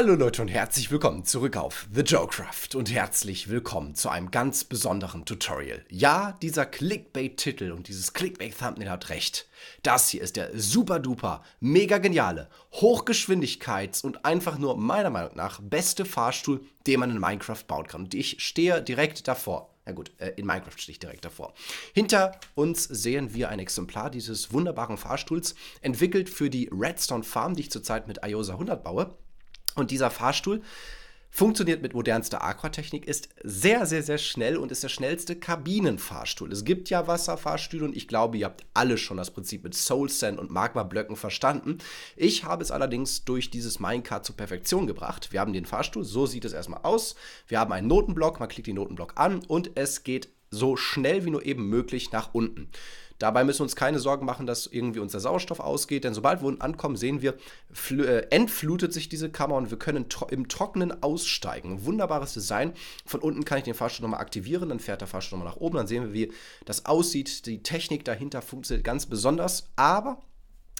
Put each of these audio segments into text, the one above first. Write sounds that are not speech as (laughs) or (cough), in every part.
Hallo Leute und herzlich willkommen zurück auf The Joecraft und herzlich willkommen zu einem ganz besonderen Tutorial. Ja, dieser Clickbait-Titel und dieses Clickbait-Thumbnail hat recht. Das hier ist der super duper, mega geniale, Hochgeschwindigkeits- und einfach nur meiner Meinung nach beste Fahrstuhl, den man in Minecraft bauen kann. Und ich stehe direkt davor. Na gut, äh, in Minecraft stehe ich direkt davor. Hinter uns sehen wir ein Exemplar dieses wunderbaren Fahrstuhls, entwickelt für die Redstone Farm, die ich zurzeit mit IOSA 100 baue. Und dieser Fahrstuhl funktioniert mit modernster Aquatechnik, ist sehr, sehr, sehr schnell und ist der schnellste Kabinenfahrstuhl. Es gibt ja Wasserfahrstühle und ich glaube, ihr habt alle schon das Prinzip mit Soul Sand und Magma-Blöcken verstanden. Ich habe es allerdings durch dieses Minecart zur Perfektion gebracht. Wir haben den Fahrstuhl, so sieht es erstmal aus. Wir haben einen Notenblock, man klickt den Notenblock an und es geht so schnell wie nur eben möglich nach unten. Dabei müssen wir uns keine Sorgen machen, dass irgendwie unser Sauerstoff ausgeht, denn sobald wir ankommen, sehen wir, äh, entflutet sich diese Kammer und wir können tro im Trockenen aussteigen. wunderbares Design. Von unten kann ich den Fahrstuhl nochmal aktivieren, dann fährt der Fahrstuhl nochmal nach oben, dann sehen wir, wie das aussieht. Die Technik dahinter funktioniert ganz besonders, aber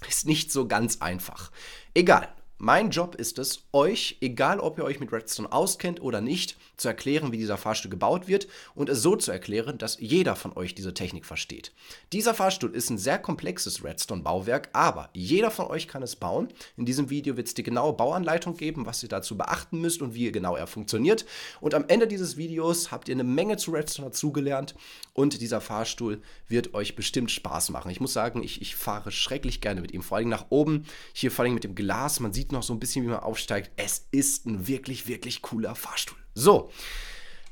ist nicht so ganz einfach. Egal. Mein Job ist es, euch, egal ob ihr euch mit Redstone auskennt oder nicht, zu erklären, wie dieser Fahrstuhl gebaut wird und es so zu erklären, dass jeder von euch diese Technik versteht. Dieser Fahrstuhl ist ein sehr komplexes Redstone-Bauwerk, aber jeder von euch kann es bauen. In diesem Video wird es die genaue Bauanleitung geben, was ihr dazu beachten müsst und wie genau er funktioniert. Und am Ende dieses Videos habt ihr eine Menge zu Redstone dazugelernt und dieser Fahrstuhl wird euch bestimmt Spaß machen. Ich muss sagen, ich, ich fahre schrecklich gerne mit ihm, vor allem nach oben, hier vor allem mit dem Glas. Man sieht noch so ein bisschen, wie man aufsteigt. Es ist ein wirklich, wirklich cooler Fahrstuhl. So.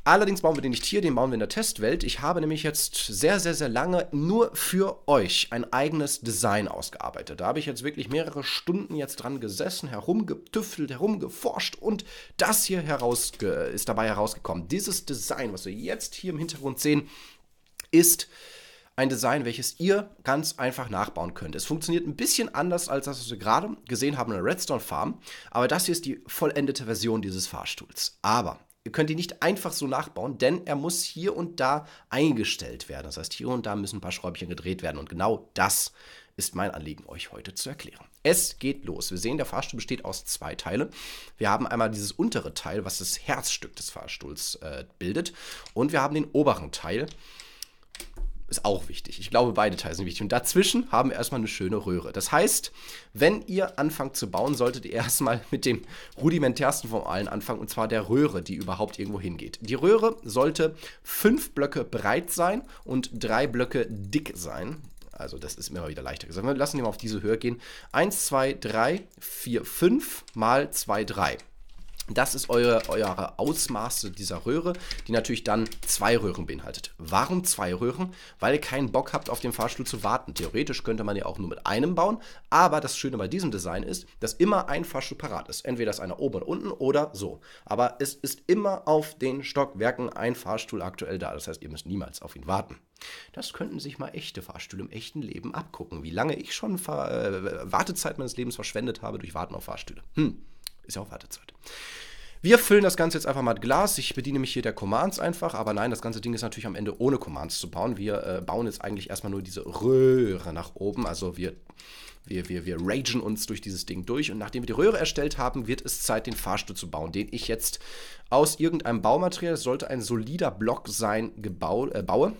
Allerdings bauen wir den nicht hier, den bauen wir in der Testwelt. Ich habe nämlich jetzt sehr, sehr, sehr lange nur für euch ein eigenes Design ausgearbeitet. Da habe ich jetzt wirklich mehrere Stunden jetzt dran gesessen, herumgetüftelt, herumgeforscht und das hier ist dabei herausgekommen. Dieses Design, was wir jetzt hier im Hintergrund sehen, ist ein Design, welches ihr ganz einfach nachbauen könnt. Es funktioniert ein bisschen anders als das, was wir gerade gesehen haben in der Redstone Farm, aber das hier ist die vollendete Version dieses Fahrstuhls. Aber Ihr könnt ihn nicht einfach so nachbauen, denn er muss hier und da eingestellt werden. Das heißt, hier und da müssen ein paar Schräubchen gedreht werden. Und genau das ist mein Anliegen, euch heute zu erklären. Es geht los. Wir sehen, der Fahrstuhl besteht aus zwei Teilen. Wir haben einmal dieses untere Teil, was das Herzstück des Fahrstuhls äh, bildet. Und wir haben den oberen Teil, ist auch wichtig. Ich glaube, beide Teile sind wichtig. Und dazwischen haben wir erstmal eine schöne Röhre. Das heißt, wenn ihr anfangt zu bauen, solltet ihr (laughs) erstmal mit dem rudimentärsten von allen anfangen, und zwar der Röhre, die überhaupt irgendwo hingeht. Die Röhre sollte fünf Blöcke breit sein und drei Blöcke dick sein. Also das ist mir immer wieder leichter gesagt. Wir lassen ihn mal auf diese Höhe gehen. 1, 2, 3, 4, 5 mal 2, 3. Das ist eure, eure Ausmaße dieser Röhre, die natürlich dann zwei Röhren beinhaltet. Warum zwei Röhren? Weil ihr keinen Bock habt, auf den Fahrstuhl zu warten. Theoretisch könnte man ja auch nur mit einem bauen, aber das Schöne bei diesem Design ist, dass immer ein Fahrstuhl parat ist. Entweder ist einer oben und unten oder so. Aber es ist immer auf den Stockwerken ein Fahrstuhl aktuell da. Das heißt, ihr müsst niemals auf ihn warten. Das könnten sich mal echte Fahrstühle im echten Leben abgucken, wie lange ich schon Fahr äh, Wartezeit meines Lebens verschwendet habe durch Warten auf Fahrstühle. Hm. Ist ja auch Wartezeit. Wir füllen das Ganze jetzt einfach mal mit Glas. Ich bediene mich hier der Commands einfach, aber nein, das ganze Ding ist natürlich am Ende ohne Commands zu bauen. Wir äh, bauen jetzt eigentlich erstmal nur diese Röhre nach oben. Also wir, wir, wir, wir ragen uns durch dieses Ding durch. Und nachdem wir die Röhre erstellt haben, wird es Zeit, den Fahrstuhl zu bauen, den ich jetzt aus irgendeinem Baumaterial, es sollte ein solider Block sein, gebau, äh, baue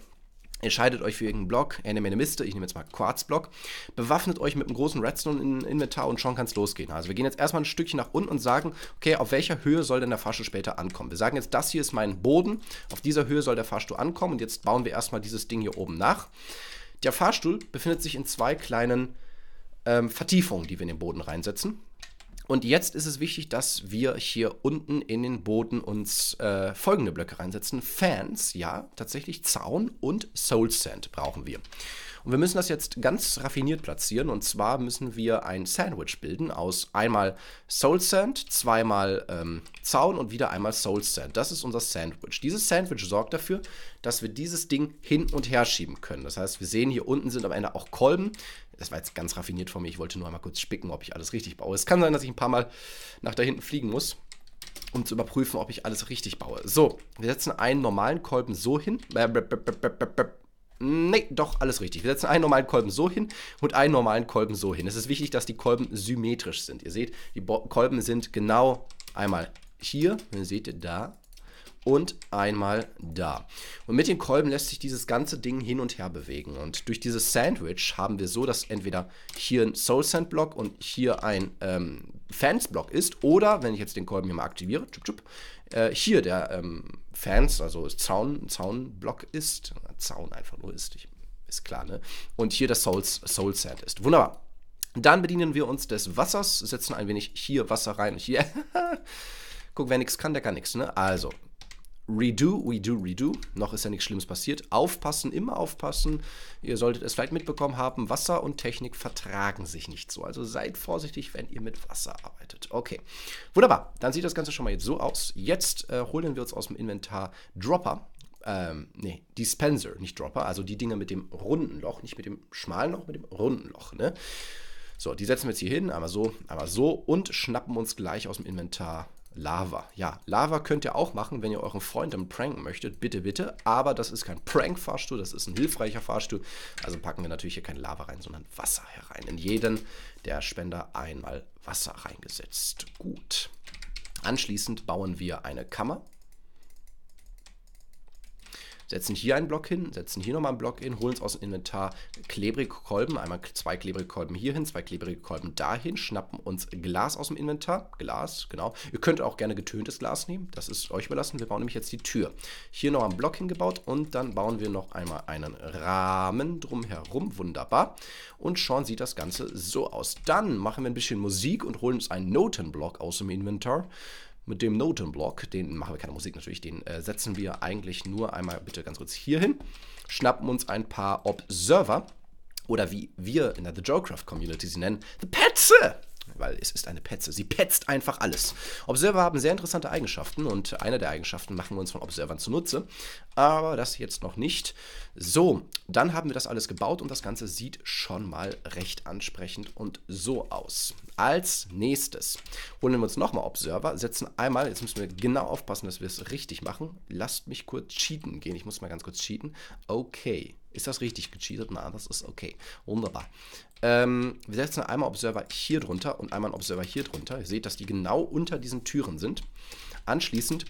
entscheidet euch für irgendeinen Block, Anime Miste, ich nehme jetzt mal Quarzblock, bewaffnet euch mit einem großen Redstone-Inventar und schon kann es losgehen. Also wir gehen jetzt erstmal ein Stückchen nach unten und sagen, okay, auf welcher Höhe soll denn der Fahrstuhl später ankommen? Wir sagen jetzt, das hier ist mein Boden, auf dieser Höhe soll der Fahrstuhl ankommen und jetzt bauen wir erstmal dieses Ding hier oben nach. Der Fahrstuhl befindet sich in zwei kleinen ähm, Vertiefungen, die wir in den Boden reinsetzen. Und jetzt ist es wichtig, dass wir hier unten in den Boden uns äh, folgende Blöcke reinsetzen. Fans, ja, tatsächlich Zaun und Soul Sand brauchen wir. Und wir müssen das jetzt ganz raffiniert platzieren. Und zwar müssen wir ein Sandwich bilden aus einmal Soul Sand, zweimal ähm, Zaun und wieder einmal Soul Sand. Das ist unser Sandwich. Dieses Sandwich sorgt dafür, dass wir dieses Ding hin und her schieben können. Das heißt, wir sehen hier unten sind am Ende auch Kolben. Das war jetzt ganz raffiniert von mir. Ich wollte nur einmal kurz spicken, ob ich alles richtig baue. Es kann sein, dass ich ein paar Mal nach da hinten fliegen muss, um zu überprüfen, ob ich alles richtig baue. So, wir setzen einen normalen Kolben so hin. Nee, doch, alles richtig. Wir setzen einen normalen Kolben so hin und einen normalen Kolben so hin. Es ist wichtig, dass die Kolben symmetrisch sind. Ihr seht, die Kolben sind genau einmal hier. Seht ihr da? und einmal da. Und mit den Kolben lässt sich dieses ganze Ding hin und her bewegen. Und durch dieses Sandwich haben wir so, dass entweder hier ein Soul Sand Block und hier ein ähm, Fans Block ist. Oder, wenn ich jetzt den Kolben hier mal aktiviere, tschup, tschup, äh, hier der ähm, Fans, also Zaun, Zaun Block ist. Zaun einfach nur ist, ich, ist klar, ne? Und hier der Soul, Soul Sand ist. Wunderbar. Dann bedienen wir uns des Wassers, setzen ein wenig hier Wasser rein (laughs) hier. Guck, wer nichts kann, der kann nichts. Ne? Also, Redo, redo, redo. Noch ist ja nichts Schlimmes passiert. Aufpassen, immer aufpassen. Ihr solltet es vielleicht mitbekommen haben, Wasser und Technik vertragen sich nicht so. Also seid vorsichtig, wenn ihr mit Wasser arbeitet. Okay, wunderbar. Dann sieht das Ganze schon mal jetzt so aus. Jetzt äh, holen wir uns aus dem Inventar Dropper. Ähm, nee, Dispenser, nicht Dropper. Also die Dinge mit dem runden Loch, nicht mit dem schmalen Loch, mit dem runden Loch. Ne? So, die setzen wir jetzt hier hin. Einmal so, einmal so. Und schnappen uns gleich aus dem Inventar Lava. Ja, Lava könnt ihr auch machen, wenn ihr euren Freund dann pranken möchtet. Bitte, bitte. Aber das ist kein Prank-Fahrstuhl, das ist ein hilfreicher Fahrstuhl. Also packen wir natürlich hier kein Lava rein, sondern Wasser herein. In jeden der Spender einmal Wasser reingesetzt. Gut. Anschließend bauen wir eine Kammer setzen hier einen Block hin, setzen hier nochmal einen Block hin, holen uns aus dem Inventar klebrige Kolben, einmal zwei klebrige Kolben hierhin, zwei klebrige Kolben dahin, schnappen uns Glas aus dem Inventar, Glas, genau. Ihr könnt auch gerne getöntes Glas nehmen, das ist euch überlassen. Wir bauen nämlich jetzt die Tür. Hier noch einen Block hingebaut und dann bauen wir noch einmal einen Rahmen drumherum, wunderbar. Und schon sieht das Ganze so aus. Dann machen wir ein bisschen Musik und holen uns einen Notenblock aus dem Inventar mit dem Notenblock, den machen wir keine Musik natürlich, den äh, setzen wir eigentlich nur einmal bitte ganz kurz hier hin, schnappen uns ein paar Observer oder wie wir in der The Joecraft Community sie nennen, The Petze! weil es ist eine Petze. Sie petzt einfach alles. Observer haben sehr interessante Eigenschaften und eine der Eigenschaften machen wir uns von Observern zunutze. Aber das jetzt noch nicht. So, dann haben wir das alles gebaut und das Ganze sieht schon mal recht ansprechend und so aus. Als nächstes holen wir uns nochmal Observer, setzen einmal, jetzt müssen wir genau aufpassen, dass wir es richtig machen. Lasst mich kurz cheaten gehen. Ich muss mal ganz kurz cheaten. Okay. Ist das richtig gecheatet? Na, das ist okay. Wunderbar. Ähm, wir setzen einmal Observer hier drunter und einmal Observer hier drunter. Ihr seht, dass die genau unter diesen Türen sind. Anschließend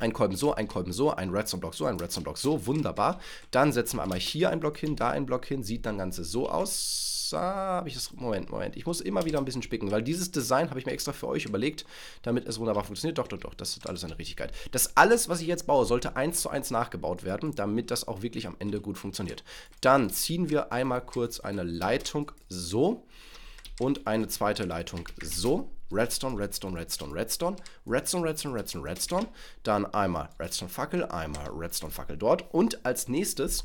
ein Kolben so, ein Kolben so, ein Redstone Block so, ein Redstone Block so, wunderbar. Dann setzen wir einmal hier einen Block hin, da einen Block hin, sieht dann Ganze so aus Ah, habe ich das. Moment, Moment. Ich muss immer wieder ein bisschen spicken, weil dieses Design habe ich mir extra für euch überlegt, damit es wunderbar funktioniert. Doch, doch, doch. Das ist alles eine Richtigkeit. Das alles, was ich jetzt baue, sollte eins zu eins nachgebaut werden, damit das auch wirklich am Ende gut funktioniert. Dann ziehen wir einmal kurz eine Leitung so und eine zweite Leitung so. Redstone, Redstone, Redstone, Redstone, Redstone, Redstone, Redstone, Redstone. Dann einmal Redstone-Fackel, einmal Redstone-Fackel dort. Und als nächstes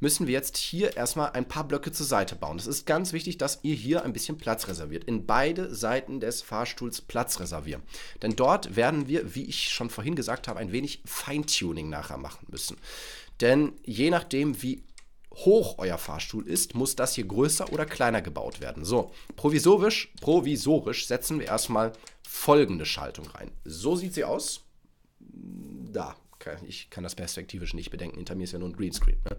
müssen wir jetzt hier erstmal ein paar Blöcke zur Seite bauen. Es ist ganz wichtig, dass ihr hier ein bisschen Platz reserviert. In beide Seiten des Fahrstuhls Platz reservieren. Denn dort werden wir, wie ich schon vorhin gesagt habe, ein wenig Feintuning nachher machen müssen. Denn je nachdem, wie hoch euer Fahrstuhl ist, muss das hier größer oder kleiner gebaut werden. So, provisorisch, provisorisch setzen wir erstmal folgende Schaltung rein. So sieht sie aus. Da, ich kann das perspektivisch nicht bedenken. Hinter mir ist ja nur ein Greenscreen. Ne?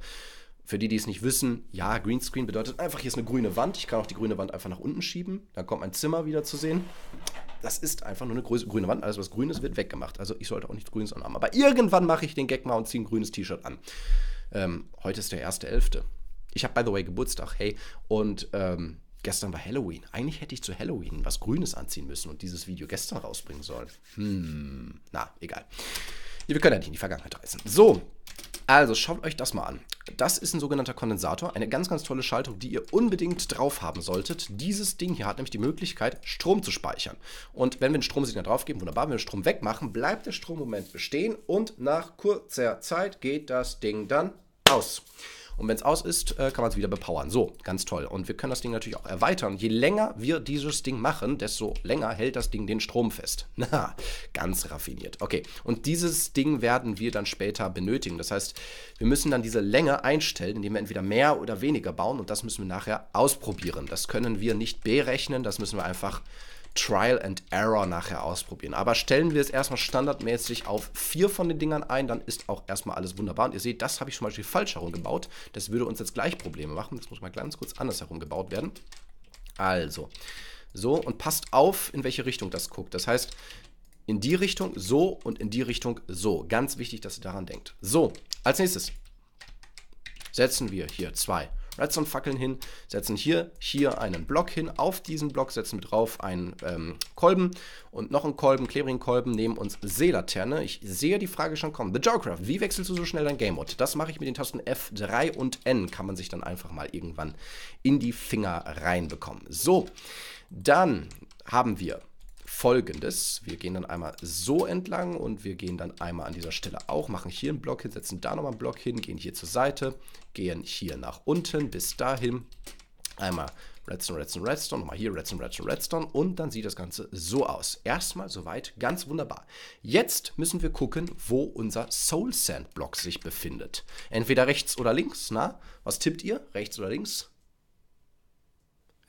Für die, die es nicht wissen, ja, Greenscreen bedeutet einfach, hier ist eine grüne Wand. Ich kann auch die grüne Wand einfach nach unten schieben. Dann kommt mein Zimmer wieder zu sehen. Das ist einfach nur eine grüne Wand. Alles, was grün ist, wird weggemacht. Also ich sollte auch nichts Grünes anhaben. Aber irgendwann mache ich den Gag mal und ziehe ein grünes T-Shirt an. Ähm, heute ist der 1.11. Ich habe, by the way, Geburtstag. Hey, und ähm, gestern war Halloween. Eigentlich hätte ich zu Halloween was Grünes anziehen müssen und dieses Video gestern rausbringen sollen. Hm, na, egal. Wir können ja nicht in die Vergangenheit reisen. So, also schaut euch das mal an. Das ist ein sogenannter Kondensator, eine ganz, ganz tolle Schaltung, die ihr unbedingt drauf haben solltet. Dieses Ding hier hat nämlich die Möglichkeit, Strom zu speichern. Und wenn wir ein Stromsignal draufgeben, wunderbar, wenn wir den Strom wegmachen, bleibt der Strommoment bestehen und nach kurzer Zeit geht das Ding dann aus. Und wenn es aus ist, äh, kann man es wieder bepowern. So, ganz toll. Und wir können das Ding natürlich auch erweitern. Je länger wir dieses Ding machen, desto länger hält das Ding den Strom fest. (laughs) Na, ganz raffiniert. Okay, und dieses Ding werden wir dann später benötigen. Das heißt, wir müssen dann diese Länge einstellen, indem wir entweder mehr oder weniger bauen. Und das müssen wir nachher ausprobieren. Das können wir nicht berechnen. Das müssen wir einfach Trial and Error nachher ausprobieren. Aber stellen wir es erstmal standardmäßig auf vier von den Dingern ein, dann ist auch erstmal alles wunderbar. Und ihr seht, das habe ich zum Beispiel falsch herumgebaut. Das würde uns jetzt gleich Probleme machen. Das muss mal ganz kurz anders herumgebaut werden. Also, so und passt auf, in welche Richtung das guckt. Das heißt, in die Richtung so und in die Richtung so. Ganz wichtig, dass ihr daran denkt. So, als nächstes setzen wir hier zwei Redstone-Fackeln hin, setzen hier, hier einen Block hin, auf diesen Block setzen wir drauf einen ähm, Kolben und noch einen Kolben, klebrigen Kolben, nehmen uns Seelaterne. Ich sehe die Frage schon kommen. The Jawcraft, wie wechselst du so schnell dein Game Mode? Das mache ich mit den Tasten F3 und N, kann man sich dann einfach mal irgendwann in die Finger reinbekommen. So, dann haben wir folgendes. Wir gehen dann einmal so entlang und wir gehen dann einmal an dieser Stelle auch, machen hier einen Block hin, setzen da nochmal einen Block hin, gehen hier zur Seite, gehen hier nach unten bis dahin. Einmal Redstone, Redstone, Redstone, nochmal hier Redstone, Redstone, Redstone und dann sieht das Ganze so aus. Erstmal soweit ganz wunderbar. Jetzt müssen wir gucken, wo unser Soul Sand Block sich befindet. Entweder rechts oder links, na? Was tippt ihr? Rechts oder links?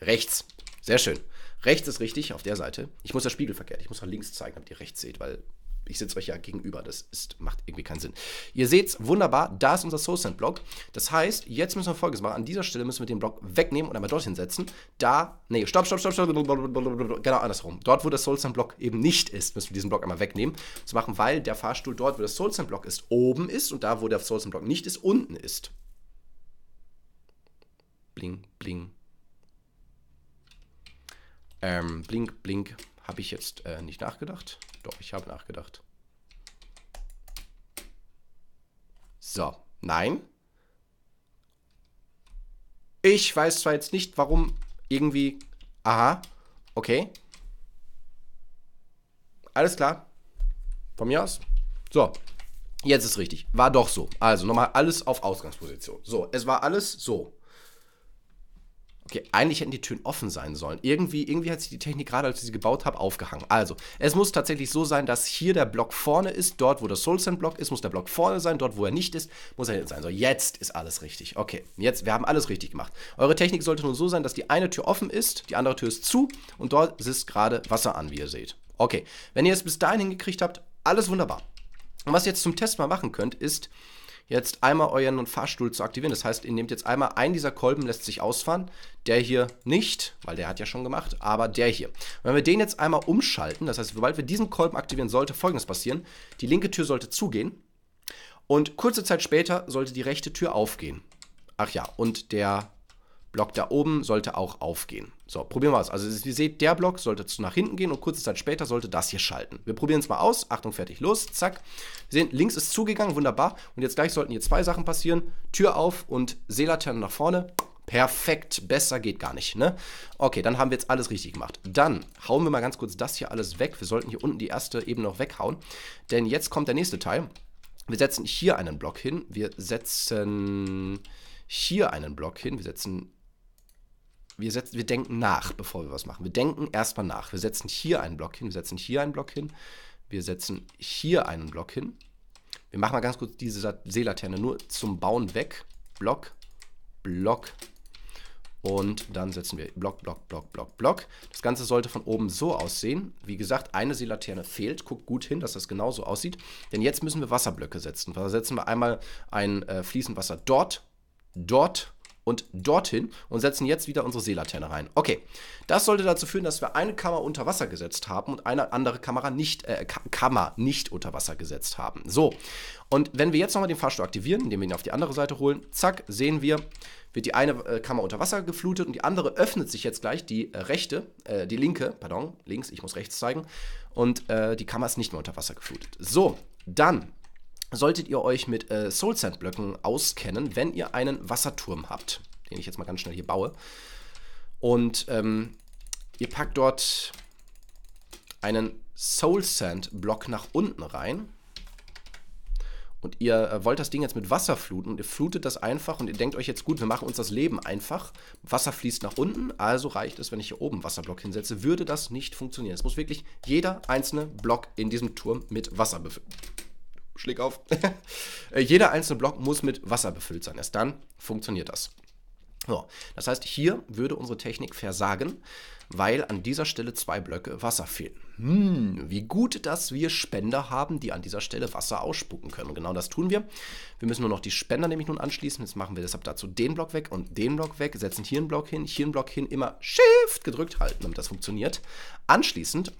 Rechts. Sehr schön. Rechts ist richtig, auf der Seite. Ich muss das Spiegel verkehrt. Ich muss nach links zeigen, damit ihr rechts seht, weil ich sitze euch ja gegenüber. Das ist, macht irgendwie keinen Sinn. Ihr seht es wunderbar, da ist unser SoulSend-Block. Das heißt, jetzt müssen wir Folgendes machen. An dieser Stelle müssen wir den Block wegnehmen und einmal dorthin setzen. Da, nee, stopp, stopp, stopp, stopp, genau andersrum. Dort, wo der SoulSend-Block eben nicht ist, müssen wir diesen Block einmal wegnehmen. Das machen, weil der Fahrstuhl dort, wo der SoulSend-Block ist, oben ist und da, wo der SoulSend-Block nicht ist, unten ist. Bling, bling, ähm, blink, blink. Habe ich jetzt äh, nicht nachgedacht? Doch, ich habe nachgedacht. So, nein. Ich weiß zwar jetzt nicht, warum irgendwie. Aha, okay. Alles klar. Von mir aus. So, jetzt ist richtig. War doch so. Also nochmal alles auf Ausgangsposition. So, es war alles so. Okay, eigentlich hätten die Türen offen sein sollen. Irgendwie, irgendwie hat sich die Technik gerade, als ich sie gebaut habe, aufgehangen. Also, es muss tatsächlich so sein, dass hier der Block vorne ist. Dort, wo der Soul Block ist, muss der Block vorne sein. Dort, wo er nicht ist, muss er hinten sein. So, jetzt ist alles richtig. Okay, jetzt, wir haben alles richtig gemacht. Eure Technik sollte nun so sein, dass die eine Tür offen ist, die andere Tür ist zu und dort sitzt gerade Wasser an, wie ihr seht. Okay, wenn ihr es bis dahin hingekriegt habt, alles wunderbar. Und was ihr jetzt zum Test mal machen könnt, ist, jetzt einmal euren Fahrstuhl zu aktivieren. Das heißt, ihr nehmt jetzt einmal einen dieser Kolben, lässt sich ausfahren. Der hier nicht, weil der hat ja schon gemacht, aber der hier. wenn wir den jetzt einmal umschalten, das heißt, sobald wir diesen Kolben aktivieren, sollte folgendes passieren. Die linke Tür sollte zugehen und kurze Zeit später sollte die rechte Tür aufgehen. Ach ja, und der Block da oben sollte auch aufgehen. So, probieren wir also, es. Also ihr seht, der Block sollte zu nach hinten gehen und kurze Zeit später sollte das hier schalten. Wir probieren es mal aus. Achtung, fertig, los, zack. Wir sehen, links ist zugegangen, wunderbar. Und jetzt gleich sollten hier zwei Sachen passieren. Tür auf und Seelaterne nach vorne. Perfekt, besser geht gar nicht, ne? Okay, dann haben wir jetzt alles richtig gemacht. Dann hauen wir mal ganz kurz das hier alles weg. Wir sollten hier unten die erste eben noch weghauen, denn jetzt kommt der nächste Teil. Wir setzen hier einen Block hin, wir setzen hier einen Block hin, wir setzen wir, setzen, wir denken nach, bevor wir was machen. Wir denken erstmal nach. Wir setzen hier einen Block hin, wir setzen hier einen Block hin, wir setzen hier einen Block hin. Wir machen mal ganz kurz diese Seelaterne nur zum Bauen weg. Block, Block. Und dann setzen wir Block, Block, Block, Block, Block. Das Ganze sollte von oben so aussehen. Wie gesagt, eine Seelaterne fehlt. Guckt gut hin, dass das genauso aussieht. Denn jetzt müssen wir Wasserblöcke setzen. Da setzen wir einmal ein äh, Fließenwasser dort, dort, und dorthin und setzen jetzt wieder unsere Seelaterne rein. Okay, das sollte dazu führen, dass wir eine Kammer unter Wasser gesetzt haben und eine andere Kamera nicht, äh, Kammer nicht unter Wasser gesetzt haben. So, und wenn wir jetzt nochmal den Fahrstuhl aktivieren, indem wir ihn auf die andere Seite holen, zack, sehen wir, wird die eine äh, Kammer unter Wasser geflutet und die andere öffnet sich jetzt gleich, die äh, rechte, äh, die linke, pardon, links, ich muss rechts zeigen, und äh, die Kammer ist nicht mehr unter Wasser geflutet. So, dann solltet ihr euch mit äh, Soul Sand Blöcken auskennen, wenn ihr einen Wasserturm habt, den ich jetzt mal ganz schnell hier baue. Und ähm, ihr packt dort einen Soul Sand Block nach unten rein. Und ihr äh, wollt das Ding jetzt mit Wasser fluten und ihr flutet das einfach und ihr denkt euch jetzt, gut, wir machen uns das Leben einfach. Wasser fließt nach unten, also reicht es, wenn ich hier oben Wasserblock hinsetze, würde das nicht funktionieren. Es muss wirklich jeder einzelne Block in diesem Turm mit Wasser befüllen schläg auf. (laughs) Äh, jeder einzelne Block muss mit Wasser befüllt sein. Erst dann funktioniert das. So, das heißt, hier würde unsere Technik versagen, weil an dieser Stelle zwei Blöcke Wasser fehlen. Hm, wie gut, dass wir Spender haben, die an dieser Stelle Wasser ausspucken können. genau das tun wir. Wir müssen nur noch die Spender nämlich nun anschließen. Jetzt machen wir deshalb dazu den Block weg und den Block weg, setzen hier einen Block hin, hier einen Block hin, immer Shift gedrückt halten, damit das funktioniert. Anschließend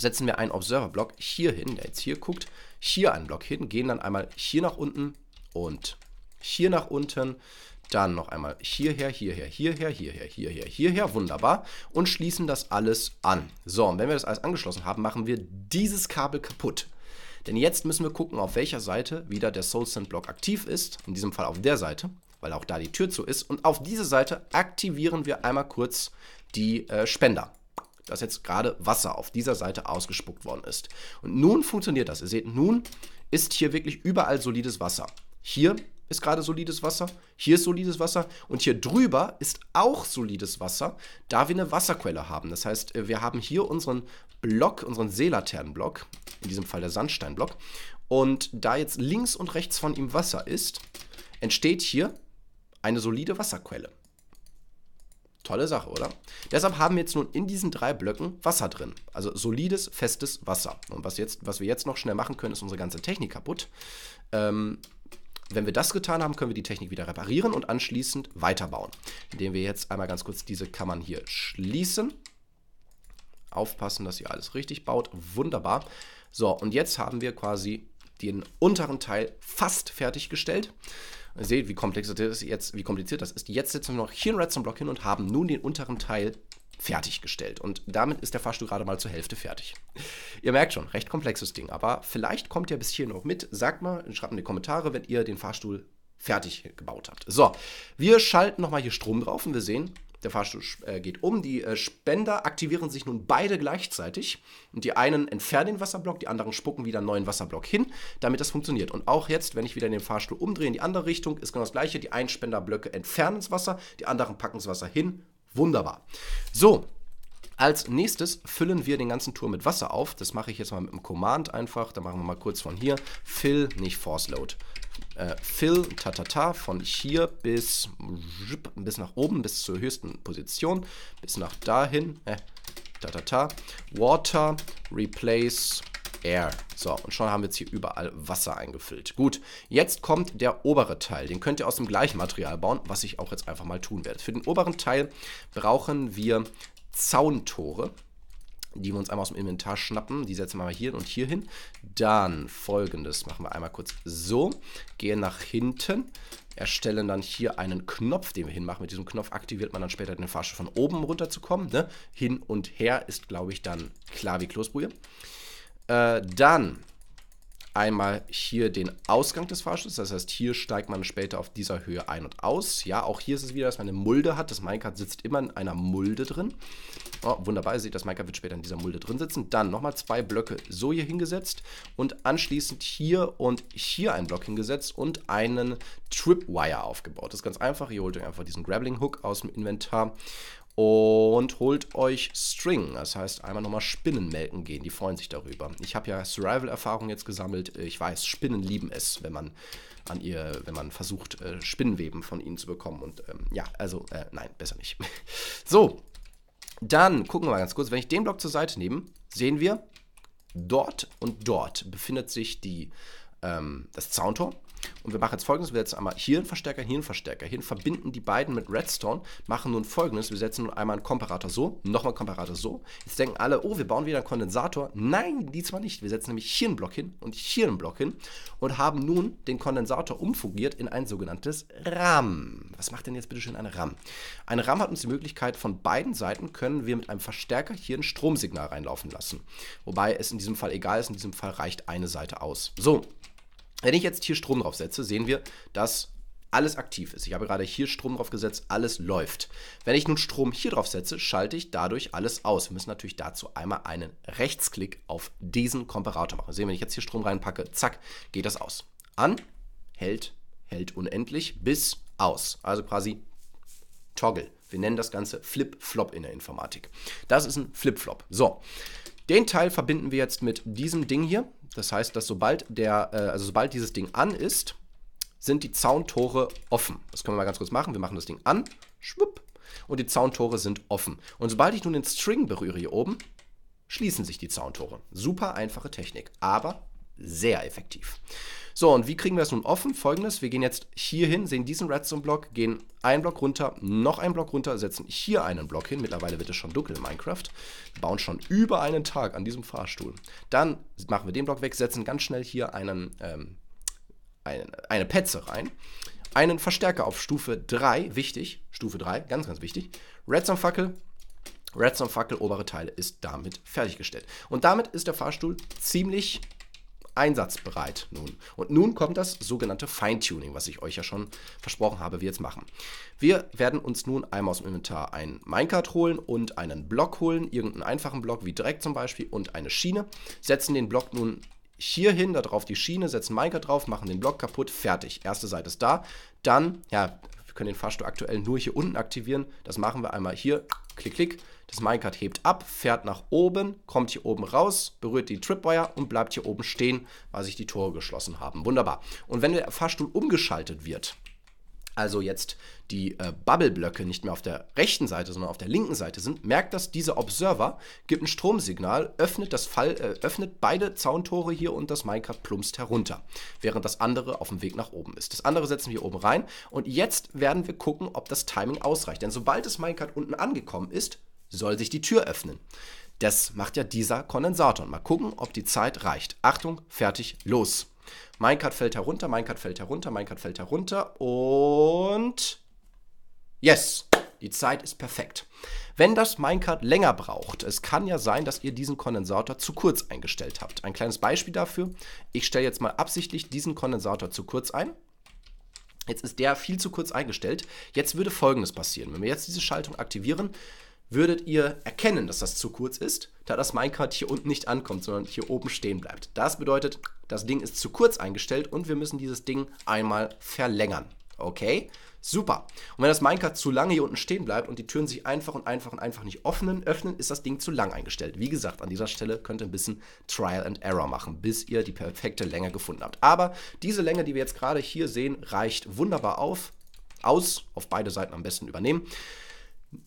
setzen wir einen Observer-Block hier hin, der jetzt hier guckt, hier einen Block hin, gehen dann einmal hier nach unten und hier nach unten, dann noch einmal hierher, hierher, hierher, hierher, hierher, hierher, wunderbar. Und schließen das alles an. So, und wenn wir das alles angeschlossen haben, machen wir dieses Kabel kaputt. Denn jetzt müssen wir gucken, auf welcher Seite wieder der SoulSend-Block aktiv ist. In diesem Fall auf der Seite, weil auch da die Tür zu ist. Und auf diese Seite aktivieren wir einmal kurz die äh, Spender dass jetzt gerade Wasser auf dieser Seite ausgespuckt worden ist. Und nun funktioniert das. Ihr seht, nun ist hier wirklich überall solides Wasser. Hier ist gerade solides Wasser, hier ist solides Wasser und hier drüber ist auch solides Wasser, da wir eine Wasserquelle haben. Das heißt, äh, wir haben hier unseren Block, unseren Seelaternenblock, in diesem Fall der Sandsteinblock. Und da jetzt links und rechts von ihm Wasser ist, entsteht hier eine solide Wasserquelle. Tolle Sache, oder? Deshalb haben wir jetzt nun in diesen drei Blöcken Wasser drin. Also solides, festes Wasser. Und was, jetzt, was wir jetzt noch schnell machen können, ist unsere ganze Technik kaputt. Ähm, wenn wir das getan haben, können wir die Technik wieder reparieren und anschließend weiterbauen. Indem wir jetzt einmal ganz kurz diese Kammern hier schließen. Aufpassen, dass ihr alles richtig baut. Wunderbar. So, und jetzt haben wir quasi den unteren Teil fast fertiggestellt seht, wie komplex das ist jetzt, wie kompliziert das ist. Jetzt setzen wir noch hier einen Redstone-Block hin und haben nun den unteren Teil fertiggestellt. Und damit ist der Fahrstuhl gerade mal zur Hälfte fertig. Ihr merkt schon, recht komplexes Ding. Aber vielleicht kommt ihr bis hier noch mit. Sagt mal, schreibt in die Kommentare, wenn ihr den Fahrstuhl fertig gebaut habt. So, wir schalten nochmal hier Strom drauf und wir sehen, der Fahrstuhl äh, geht um. Die äh, Spender aktivieren sich nun beide gleichzeitig. Und die einen entfernen den Wasserblock, die anderen spucken wieder einen neuen Wasserblock hin, damit das funktioniert. Und auch jetzt, wenn ich wieder den Fahrstuhl umdrehe in die andere Richtung, ist genau das gleiche. Die einen Spenderblöcke entfernen das Wasser, die anderen packen das Wasser hin. Wunderbar. So. Als nächstes füllen wir den ganzen Tour mit Wasser auf. Das mache ich jetzt mal mit dem Command einfach. Da machen wir mal kurz von hier. Fill, nicht Force Load äh, Phil Tatata von hier bis, bis nach oben, bis zur höchsten Position, bis nach dahin. Äh, Tatata. Water replace Air. So, und schon haben wir jetzt hier überall Wasser eingefüllt. Gut, jetzt kommt der obere Teil. Den könnt ihr aus dem gleichen Material bauen, was ich auch jetzt einfach mal tun werde. Für den oberen Teil brauchen wir Zauntore die wir uns einmal aus dem Inventar schnappen. Die setzen wir mal hier und hier hin. Dann folgendes machen wir einmal kurz so. Gehen nach hinten, erstellen dann hier einen Knopf, den wir hinmachen. Mit diesem Knopf aktiviert man dann später den Fahrstuhl von oben runterzukommen. Ne? Hin und her ist, glaube ich, dann klar wie Klosbrühe. Äh, dann einmal hier den Ausgang des Fahrstuhls. Das heißt, hier steigt man später auf dieser Höhe ein und aus. Ja, auch hier ist es wieder, dass man eine Mulde hat. Das Minecart sitzt immer in einer Mulde drin. Oh, wunderbar, ihr seht, das Minecart wird später in dieser Mulde drin sitzen. Dann nochmal zwei Blöcke so hier hingesetzt und anschließend hier und hier einen Block hingesetzt und einen Tripwire aufgebaut. Das ist ganz einfach. Ihr holt euch einfach diesen Grabbling Hook aus dem Inventar und holt euch String, das heißt einmal nochmal Spinnen melken gehen, die freuen sich darüber. Ich habe ja Survival-Erfahrung jetzt gesammelt, ich weiß, Spinnen lieben es, wenn man an ihr, wenn man versucht, äh, Spinnenweben von ihnen zu bekommen und ähm, ja, also äh, nein, besser nicht. (laughs) so, dann gucken wir mal ganz kurz, wenn ich den Block zur Seite nehme, sehen wir, dort und dort befindet sich die, ähm, das Zauntor und wir machen jetzt folgendes: Wir setzen einmal hier einen Verstärker, hier einen Verstärker hin, verbinden die beiden mit Redstone, machen nun folgendes: Wir setzen nun einmal einen Komparator so, nochmal einen Komparator so. Jetzt denken alle, oh, wir bauen wieder einen Kondensator. Nein, diesmal nicht. Wir setzen nämlich hier einen Block hin und hier einen Block hin und haben nun den Kondensator umfugiert in ein sogenanntes RAM. Was macht denn jetzt bitte schön ein RAM? Ein RAM hat uns die Möglichkeit, von beiden Seiten können wir mit einem Verstärker hier ein Stromsignal reinlaufen lassen. Wobei es in diesem Fall egal ist, in diesem Fall reicht eine Seite aus. So, wenn ich jetzt hier Strom draufsetze, sehen wir, dass alles aktiv ist. Ich habe gerade hier Strom drauf gesetzt, alles läuft. Wenn ich nun Strom hier drauf setze, schalte ich dadurch alles aus. Wir müssen natürlich dazu einmal einen Rechtsklick auf diesen Komparator machen. Sehen, wenn ich jetzt hier Strom reinpacke, zack, geht das aus. An, hält, hält unendlich bis aus. Also quasi Toggle. Wir nennen das Ganze Flip-Flop in der Informatik. Das ist ein Flip-Flop. So, den Teil verbinden wir jetzt mit diesem Ding hier. Das heißt, dass sobald der, äh, also sobald dieses Ding an ist, sind die Zauntore offen. Das können wir mal ganz kurz machen. Wir machen das Ding an, schwupp, und die Zauntore sind offen. Und sobald ich nun den String berühre hier oben, schließen sich die Zauntore. Super einfache Technik, aber sehr effektiv. So, und wie kriegen wir es nun offen? Folgendes, wir gehen jetzt hier hin, sehen diesen Redstone-Block, gehen einen Block runter, noch einen Block runter, setzen hier einen Block hin. Mittlerweile wird es schon dunkel in Minecraft. Wir bauen schon über einen Tag an diesem Fahrstuhl. Dann machen wir den Block weg, setzen ganz schnell hier einen, ähm, einen eine Petze rein einen Verstärker auf Stufe 3, wichtig, Stufe 3, ganz, ganz wichtig. Redstone-Fackel, Redstone-Fackel, obere Teile ist damit fertiggestellt. Und damit ist der Fahrstuhl ziemlich einsatzbereit nun. Und nun kommt das sogenannte Feintuning, was ich euch ja schon versprochen habe, wir jetzt machen. Wir werden uns nun einmal aus dem Inventar ein Minecart holen und einen Block holen, irgendeinen einfachen Block wie Dreck zum Beispiel und eine Schiene, setzen den Block nun hier hin, da drauf die Schiene, setzen Minecart drauf, machen den Block kaputt, fertig. Erste Seite ist da. Dann, ja, wir können den Fahrstuhl aktuell nur hier unten aktivieren. Das machen wir einmal hier klick, klick. Das Minecart hebt ab, fährt nach oben, kommt hier oben raus, berührt die Tripwire und bleibt hier oben stehen, weil sich die Tore geschlossen haben. Wunderbar. Und wenn der Fahrstuhl umgeschaltet wird, also jetzt die äh, Bubble-Blöcke nicht mehr auf der rechten Seite, sondern auf der linken Seite sind, merkt das, dieser Observer gibt ein Stromsignal, öffnet, das Fall, äh, öffnet beide Zauntore hier und das Minecraft plumpst herunter, während das andere auf dem Weg nach oben ist. Das andere setzen wir oben rein und jetzt werden wir gucken, ob das Timing ausreicht. Denn sobald das Minecraft unten angekommen ist, soll sich die Tür öffnen. Das macht ja dieser Kondensator. mal gucken, ob die Zeit reicht. Achtung, fertig, los. Minecart fällt herunter, Minecart fällt herunter, Minecart fällt herunter und yes, die Zeit ist perfekt. Wenn das Minecart länger braucht, es kann ja sein, dass ihr diesen Kondensator zu kurz eingestellt habt. Ein kleines Beispiel dafür. Ich stelle jetzt mal absichtlich diesen Kondensator zu kurz ein. Jetzt ist der viel zu kurz eingestellt. Jetzt würde Folgendes passieren. Wenn wir jetzt diese Schaltung aktivieren, würdet ihr erkennen, dass das zu kurz ist, da das Minecart hier unten nicht ankommt, sondern hier oben stehen bleibt. Das bedeutet, das Ding ist zu kurz eingestellt und wir müssen dieses Ding einmal verlängern. Okay? Super. Und wenn das Minecart zu lange hier unten stehen bleibt und die Türen sich einfach und einfach und einfach nicht öffnen, öffnen, ist das Ding zu lang eingestellt. Wie gesagt, an dieser Stelle könnt ihr ein bisschen Trial and Error machen, bis ihr die perfekte Länge gefunden habt. Aber diese Länge, die wir jetzt gerade hier sehen, reicht wunderbar auf, aus, auf beide Seiten am besten übernehmen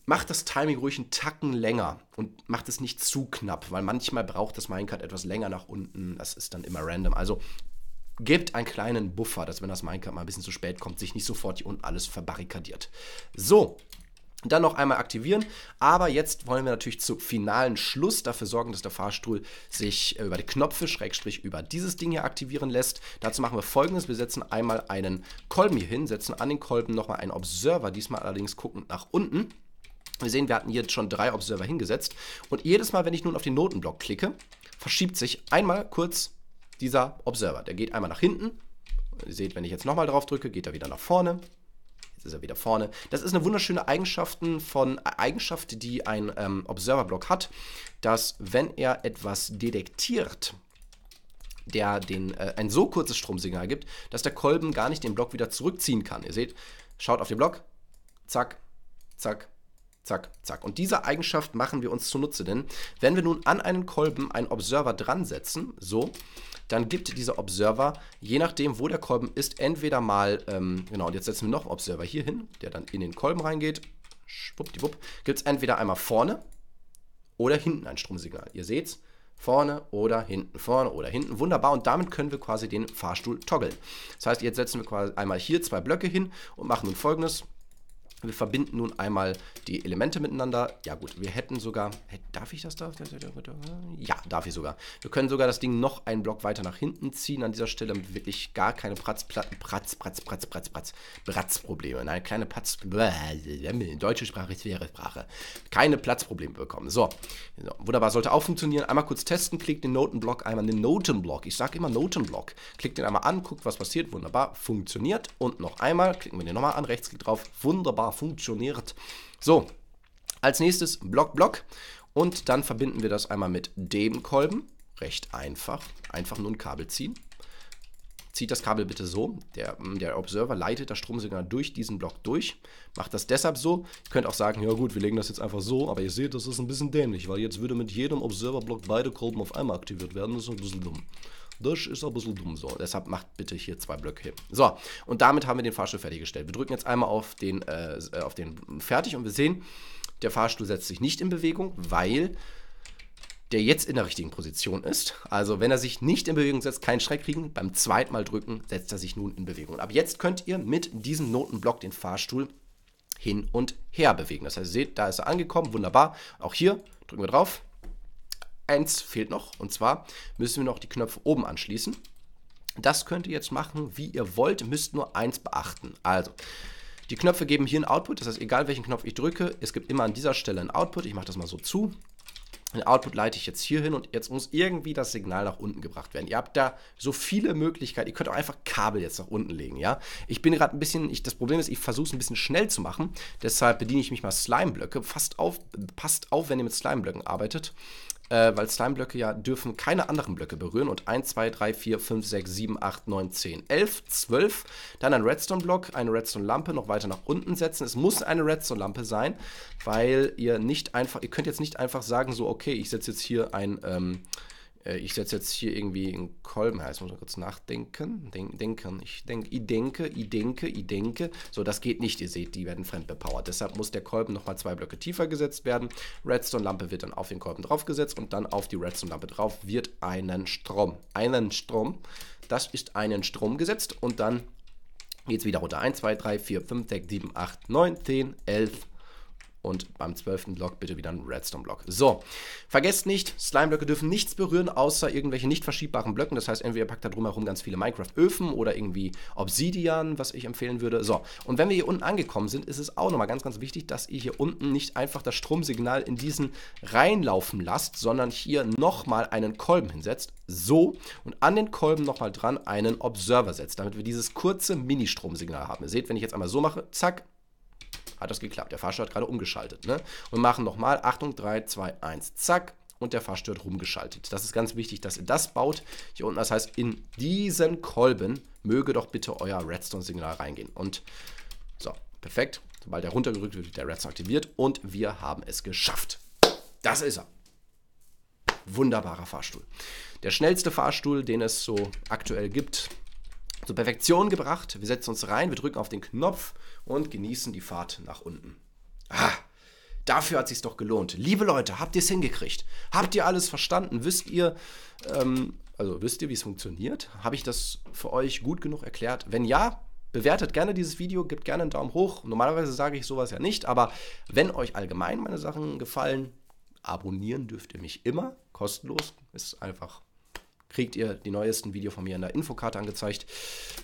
macht das Timing ruhig einen Tacken länger und macht es nicht zu knapp, weil manchmal braucht das Minecart etwas länger nach unten. Das ist dann immer random. Also gebt einen kleinen Buffer, dass wenn das Minecart mal ein bisschen zu spät kommt, sich nicht sofort hier unten alles verbarrikadiert. So. Dann noch einmal aktivieren, aber jetzt wollen wir natürlich zum finalen Schluss dafür sorgen, dass der Fahrstuhl sich äh, über die Knöpfe, Schrägstrich, über dieses Ding hier aktivieren lässt. Dazu machen wir folgendes, wir setzen einmal einen Kolben hier hin, setzen an den Kolben nochmal einen Observer, diesmal allerdings guckend nach unten wir sehen, wir hatten hier schon drei Observer hingesetzt. Und jedes Mal, wenn ich nun auf den Notenblock klicke, verschiebt sich einmal kurz dieser Observer. Der geht einmal nach hinten. Ihr seht, wenn ich jetzt nochmal drauf drücke, geht er wieder nach vorne. Jetzt ist er wieder vorne. Das ist eine wunderschöne Eigenschaften von, Eigenschaft, die ein ähm, Observer-Block hat, dass wenn er etwas detektiert, der den, äh, ein so kurzes Stromsignal gibt, dass der Kolben gar nicht den Block wieder zurückziehen kann. Ihr seht, schaut auf den Block, zack, zack, Zack, zack. Und diese Eigenschaft machen wir uns zunutze, denn wenn wir nun an einen Kolben einen Observer dran setzen, so, dann gibt dieser Observer, je nachdem, wo der Kolben ist, entweder mal, ähm, genau, und jetzt setzen wir noch einen Observer hier hin, der dann in den Kolben reingeht, schwuppdiwupp, gibt es entweder einmal vorne oder hinten ein Stromsignal. Ihr seht's, vorne oder hinten, vorne oder hinten. Wunderbar. Und damit können wir quasi den Fahrstuhl toggeln. Das heißt, jetzt setzen wir quasi einmal hier zwei Blöcke hin und machen nun folgendes. Wir verbinden nun einmal die Elemente miteinander. Ja gut, wir hätten sogar, darf ich das da? Ja, darf ich sogar. Wir können sogar das Ding noch einen Block weiter nach hinten ziehen an dieser Stelle, damit wirklich gar keine Pratzplatten, Pratz, Pratz, Pratz, Pratz, Pratz, Pratzprobleme, nein, kleine Pratz, deutsche Sprache, ist schwere Sprache, keine Platzprobleme bekommen. So, wunderbar, sollte auch funktionieren. Einmal kurz testen, klickt den Notenblock einmal, den Notenblock, ich sage immer Notenblock, klickt den einmal an, guckt, was passiert, wunderbar, funktioniert. Und noch einmal, klicken wir den nochmal an, rechtsklick drauf, wunderbar, funktioniert. So, als nächstes Block, Block. Und dann verbinden wir das einmal mit dem Kolben. Recht einfach. Einfach nur ein Kabel ziehen. Zieht das Kabel bitte so. Der, mm, der Observer leitet das Stromsignal durch diesen Block durch. Macht das deshalb so. Ihr könnt auch sagen, ja gut, wir legen das jetzt einfach so. Aber ihr seht, das ist ein bisschen dämlich, weil jetzt würde mit jedem Observer-Block beide Kolben auf einmal aktiviert werden. Das ist ein bisschen dumm. Das ist ein bisschen dumm so. Deshalb macht bitte hier zwei Blöcke hin. So, und damit haben wir den Fahrstuhl fertiggestellt. Wir drücken jetzt einmal auf den, äh, auf den Fertig und wir sehen, der Fahrstuhl setzt sich nicht in Bewegung, weil der jetzt in der richtigen Position ist. Also wenn er sich nicht in Bewegung setzt, keinen Schreck kriegen. Beim zweiten Mal drücken setzt er sich nun in Bewegung. Und ab jetzt könnt ihr mit diesem Notenblock den Fahrstuhl hin und her bewegen. Das heißt, ihr seht, da ist er angekommen, wunderbar. Auch hier drücken wir drauf, eins fehlt noch und zwar müssen wir noch die Knöpfe oben anschließen. Das könnt ihr jetzt machen, wie ihr wollt, müsst nur eins beachten. Also, die Knöpfe geben hier ein Output, das heißt, egal welchen Knopf ich drücke, es gibt immer an dieser Stelle ein Output. Ich mache das mal so zu. Den Output leite ich jetzt hier hin und jetzt muss irgendwie das Signal nach unten gebracht werden. Ihr habt da so viele Möglichkeiten. Ihr könnt auch einfach Kabel jetzt nach unten legen, ja. Ich bin gerade ein bisschen, ich, das Problem ist, ich versuche es ein bisschen schnell zu machen. Deshalb bediene ich mich mal Slime-Blöcke. passt auf, wenn ihr mit Slime-Blöcken arbeitet äh, weil Slime-Blöcke ja dürfen keine anderen Blöcke berühren und 1, 2, 3, 4, 5, 6, 7, 8, 9, 10, 11, 12. Dann ein Redstone-Block, eine Redstone-Lampe noch weiter nach unten setzen. Es muss eine Redstone-Lampe sein, weil ihr nicht einfach, ihr könnt jetzt nicht einfach sagen, so, okay, ich setze jetzt hier ein, ähm, äh, ich setze jetzt hier irgendwie einen Kolben heißt, muss man kurz nachdenken. Denk, denken, ich, denke, ich denke, ich denke, ich denke. So, das geht nicht, ihr seht, die werden fremdbepowert. Deshalb muss der Kolben nochmal zwei Blöcke tiefer gesetzt werden. Redstone-Lampe wird dann auf den Kolben draufgesetzt und dann auf die Redstone-Lampe drauf wird einen Strom. Einen Strom. Das ist einen Strom gesetzt und dann geht es wieder runter. 1, 2, 3, 4, 5, 6, 7, 8, 9, 10, 11, 12 und beim zwölften Block bitte wieder einen Redstone-Block. So, vergesst nicht, Slime-Blöcke dürfen nichts berühren, außer irgendwelche nicht verschiebbaren Blöcken. Das heißt, entweder ihr packt da drumherum ganz viele Minecraft-Öfen oder irgendwie Obsidian, was ich empfehlen würde. So, und wenn wir hier unten angekommen sind, ist es auch nochmal ganz, ganz wichtig, dass ihr hier unten nicht einfach das Stromsignal in diesen reinlaufen lasst, sondern hier nochmal einen Kolben hinsetzt. So, und an den Kolben nochmal dran einen Observer setzt, damit wir dieses kurze Mini-Stromsignal haben. Ihr seht, wenn ich jetzt einmal so mache, zack, hat das geklappt? Der Fahrstuhl hat gerade umgeschaltet. Ne? Und machen nochmal, Achtung, 3, 2, 1, zack. Und der Fahrstuhl hat rumgeschaltet. Das ist ganz wichtig, dass ihr das baut. Hier unten, das heißt, in diesen Kolben möge doch bitte euer Redstone-Signal reingehen. Und so, perfekt. Sobald er runtergerückt wird, wird der Redstone aktiviert. Und wir haben es geschafft. Das ist er wunderbarer Fahrstuhl. Der schnellste Fahrstuhl, den es so aktuell gibt zur Perfektion gebracht. Wir setzen uns rein, wir drücken auf den Knopf und genießen die Fahrt nach unten. Ah, dafür hat sich's doch gelohnt. Liebe Leute, habt ihr es hingekriegt? Habt ihr alles verstanden? Wisst ihr, ähm, also wisst ihr, wie es funktioniert? Habe ich das für euch gut genug erklärt? Wenn ja, bewertet gerne dieses Video, gebt gerne einen Daumen hoch. Normalerweise sage ich sowas ja nicht, aber wenn euch allgemein meine Sachen gefallen, abonnieren dürft ihr mich immer kostenlos. Ist einfach kriegt ihr die neuesten Video von mir in der Infokarte angezeigt.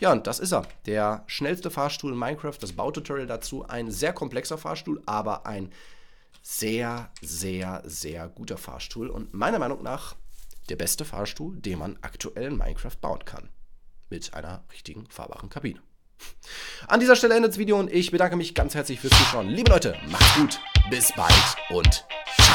Ja, und das ist er. Der schnellste Fahrstuhl in Minecraft, das Baututorial dazu. Ein sehr komplexer Fahrstuhl, aber ein sehr, sehr, sehr guter Fahrstuhl und meiner Meinung nach der beste Fahrstuhl, den man aktuell in Minecraft bauen kann. Mit einer richtigen fahrbaren Kabine. An dieser Stelle endet das Video und ich bedanke mich ganz herzlich fürs Zuschauen. Liebe Leute, macht's gut, bis bald und tschüss.